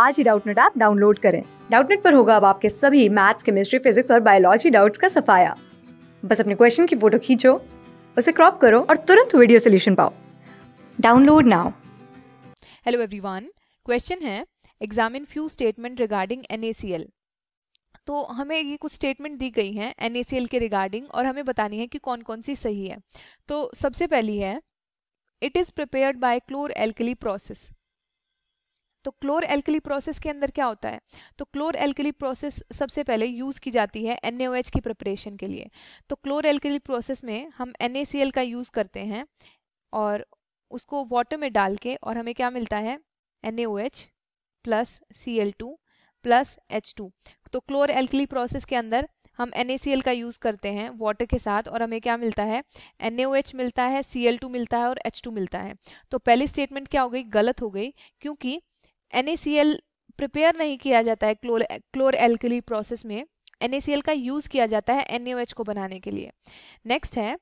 आज ही Doubtnut app download करें डाउटनेट पर होगा अब आपके सभी मैथ्स केमिस्ट्री फिजिक्स और बायोलॉजी डाउट्स का सफाया बस अपने क्वेश्चन की फोटो खींचो उसे क्रॉप करो और तुरंत वीडियो सोल्यूशन पाओ download now hello everyone question है examine few statement regarding N तो हमें ये कुछ स्टेटमेंट दी गई हैं एन के रिगार्डिंग और हमें बतानी है कि कौन कौन सी सही है तो सबसे पहली है it is prepared by chlor alkali process तो क्लोर एल्कली प्रोसेस के अंदर क्या होता है तो क्लोर एल्कली प्रोसेस सबसे पहले यूज़ की जाती है एन की प्रिपरेशन के लिए तो क्लोर एल्कली प्रोसेस में हम एन का यूज़ करते हैं और उसको वाटर में डाल के और हमें क्या मिलता है N plus C L two plus H two तो क्लोर एल्कली प्रोसेस के अंदर हम एन का यूज़ करते हैं वाटर के साथ और हमें क्या मिलता है एन मिलता है सी मिलता है और एच मिलता है तो पहली स्टेटमेंट क्या हो गई गलत हो गई क्योंकि एन प्रिपेयर नहीं किया जाता है क्लोर क्लोर एल्कली प्रोसेस में एन का यूज़ किया जाता है एन को बनाने के लिए नेक्स्ट है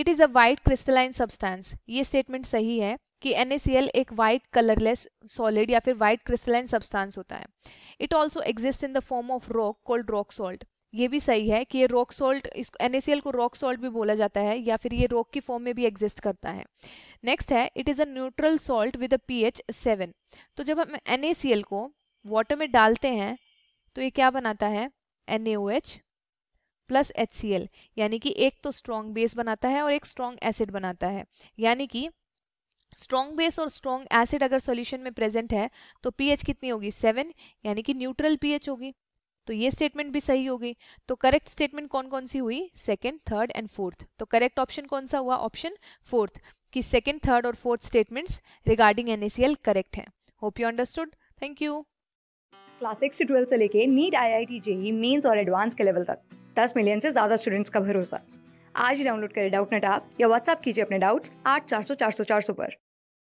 it is a white crystalline substance ये स्टेटमेंट सही है कि एन एक वाइट कलरलेस सॉलिड या फिर वाइट क्रिस्टलाइन सब्सटेंस होता है it also exist in the form of rock called rock salt ये भी सही है कि ये रॉक सॉल्ट इस एन को रॉक सॉल्ट भी बोला जाता है या फिर ये रॉक की फॉर्म में भी एग्जिस्ट करता है नेक्स्ट है it is a neutral salt with a pH seven तो जब हम एन को वाटर में डालते हैं तो ये क्या बनाता है एन प्लस एच यानी कि एक तो स्ट्रॉन्ग बेस बनाता है और एक स्ट्रॉन्ग एसिड बनाता है यानी कि स्ट्रॉन्ग बेस और स्ट्रॉन्ग एसिड अगर सॉल्यूशन में प्रेजेंट है तो पीएच कितनी होगी सेवन यानी कि न्यूट्रल पीएच होगी तो ये स्टेटमेंट भी सही हो गई तो करेक्ट स्टेटमेंट कौन कौन सी हुई सेकेंड थर्ड एंड फोर्थ तो करेक्ट ऑप्शन कौन सा हुआ ऑप्शन फोर्थ कि सेकेंड थर्ड और fourth statements regarding NaCl correct हैं hope you understood thank you class six to twelfth से लेके NEET I I T JEE Mains और एडवांस के लेवल तक दस मिलियन से ज़्यादा स्टूडेंट्स का भरोसा आज ही डाउनलोड करें डाउट नेट आप या व्हाट्सअप कीजिए अपने डाउट्स आठ चार सौ चार सौ चार सौ पर